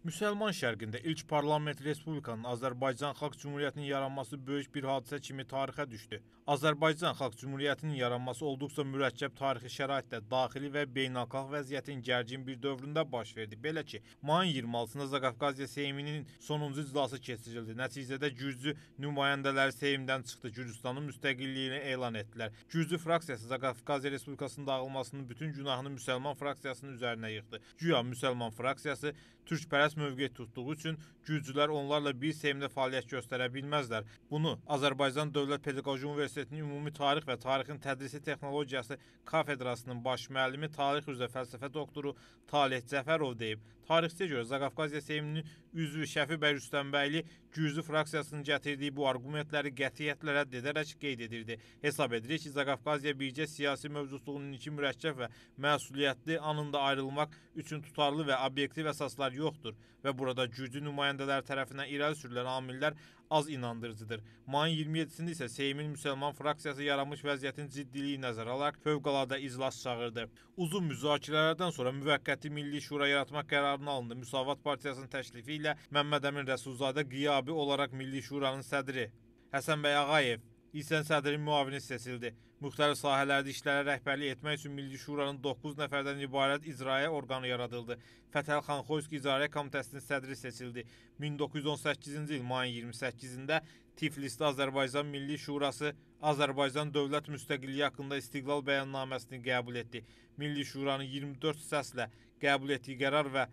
Müsəlman şərqində ilk parlament Respublikanın Azərbaycan Xalq Cümhuriyyətinin yaranması böyük bir hadisə kimi tarixə düşdü. Azərbaycan Xalq Cümhuriyyətinin yaranması olduqca mürəkkəb tarixi şəraitdə daxili və beynəlxalq vəziyyətin gərgin bir dövründə baş verdi. Belə ki, mayın 26-sında Zaqafqaziya Seyminin sonuncu iclası keçirildi. Nəticədə Gürcü nümayəndələri Seymdən çıxdı, Gürcüstanın müstəqilliyini elan etdilər. Gürcü fraksiyası Zaqafqaziya Respublikasının dağılmasının bütün günahını müsəlman fraksiyasının üzərinə yıxdı. Güya müsəlman fraksiyası Türkpərəst müqəddəs mövqe tutduğu üçün gürcülər onlarla bir sevimdə fəaliyyət göstərə bilməzlər. Bunu Azərbaycan Dövlət Pedaqoji Universitetinin Ümumi Tarix və Tarixin Tədrisi Texnologiyası kafedrasının baş müəllimi, tarix üzrə fəlsəfə doktoru Taleh Cəfərov deyib. Tarixçiyə görə Zaqafqaziya Seyminin üzvü Şəfi bəy Rüstəmbəyli Gürcü fraksiyasının gətirdiyi bu arqumentləri qətiyyətlə rədd edərək qeyd edirdi. Hesab edirik ki, Zaqafqaziya bircə siyasi mövcudluğunun iki mürəkkəb və məsuliyyətli anında ayrılmaq üçün tutarlı və obyektiv əsaslar yoxdur və burada güclü nümayəndələr tərəfindən irəli sürülən amillər az inandırıcıdır. Mayın 27-sində isə Seymin müsəlman fraksiyası yaranmış vəziyyətin ciddiliyi nəzərə alaraq fövqəladə iclas çağırdı. Uzun müzakirələrdən sonra müvəqqəti Milli Şura yaratmaq qərarına alındı. Müsavat Partiyasının təklifi ilə Məmməd Əmin Rəsulzadə qiyabi olaraq Milli Şuranın sədri Həsən bəy Ağayev İlsən sədrin müavini seçildi. Müxtəlif sahələrdə işlərə rəhbərlik etmək üçün Milli Şuranın 9 nəfərdən ibarət icraiyyə orqanı yaradıldı. Fətəli Xanxoyski İcarə Komitəsinin sədri seçildi. 1918-ci il mayın 28-də Tiflisdə Azərbaycan Milli Şurası Azərbaycan dövlət müstəqilliyi haqqında istiqlal bəyannaməsini qəbul etdi. Milli Şuranın 24 səslə qəbul etdiyi qərar və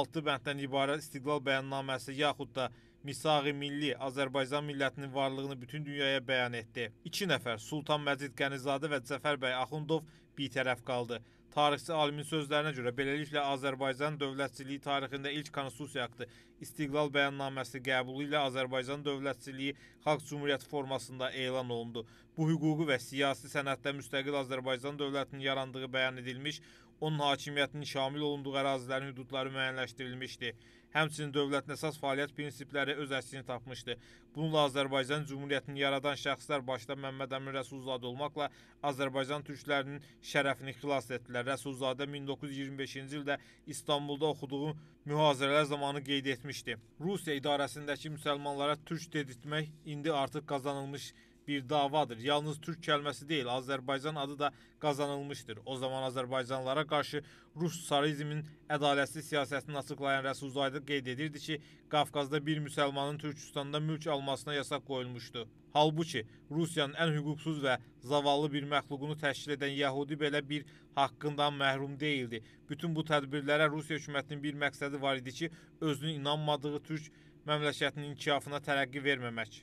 6 bənddən ibarət istiqlal bəyannaməsi yaxud da Misaqi Milli Azərbaycan millətinin varlığını bütün dünyaya bəyan etdi. İki nəfər Sultan Məzid Qənizadə və Cəfər bəy Axundov bitərəf qaldı. Tarixçi alimin sözlərinə görə beləliklə Azərbaycan dövlətçiliyi tarixində ilk konstitusiyaqdır. İstiqlal bəyannaməsi qəbulu ilə Azərbaycan dövlətçiliyi xalq cümhuriyyəti formasında elan olundu. Bu hüquqi və siyasi sənəddə müstəqil Azərbaycan dövlətinin yarandığı bəyan edilmiş, onun hakimiyyətinin şamil olunduğu ərazilərin hüdudları müəyyənləşdirilmişdi. Həmçinin dövlətin əsas fəaliyyət prinsipləri öz əksini tapmışdı. Bununla Azərbaycan Cümhuriyyətini yaradan şəxslər başda Məmməd Əmin Rəsulzadə olmaqla Azərbaycan türklərinin şərəfini xilas etdilər. Rəsulzadə 1925-ci ildə İstanbulda oxuduğu mühazirələr zamanı qeyd etmişdi. Rusiya idarəsindəki müsəlmanlara türk dedirtmək indi artıq qazanılmış bir davadır. Yalnız Türk kəlməsi deyil, Azərbaycan adı da qazanılmışdır. O zaman Azərbaycanlılara qarşı Rus sarizmin ədalətsiz siyasətini açıqlayan Rəsul Zaydı qeyd edirdi ki, Qafqazda bir müsəlmanın Türkistanda mülk almasına yasaq qoyulmuşdu. Halbuki Rusiyanın ən hüquqsuz və zavallı bir məxluqunu təşkil edən Yahudi belə bir haqqından məhrum deyildi. Bütün bu tədbirlərə Rusiya hökumətinin bir məqsədi var idi ki, özünün inanmadığı Türk məmləkətinin inkişafına tərəqqi verməmək.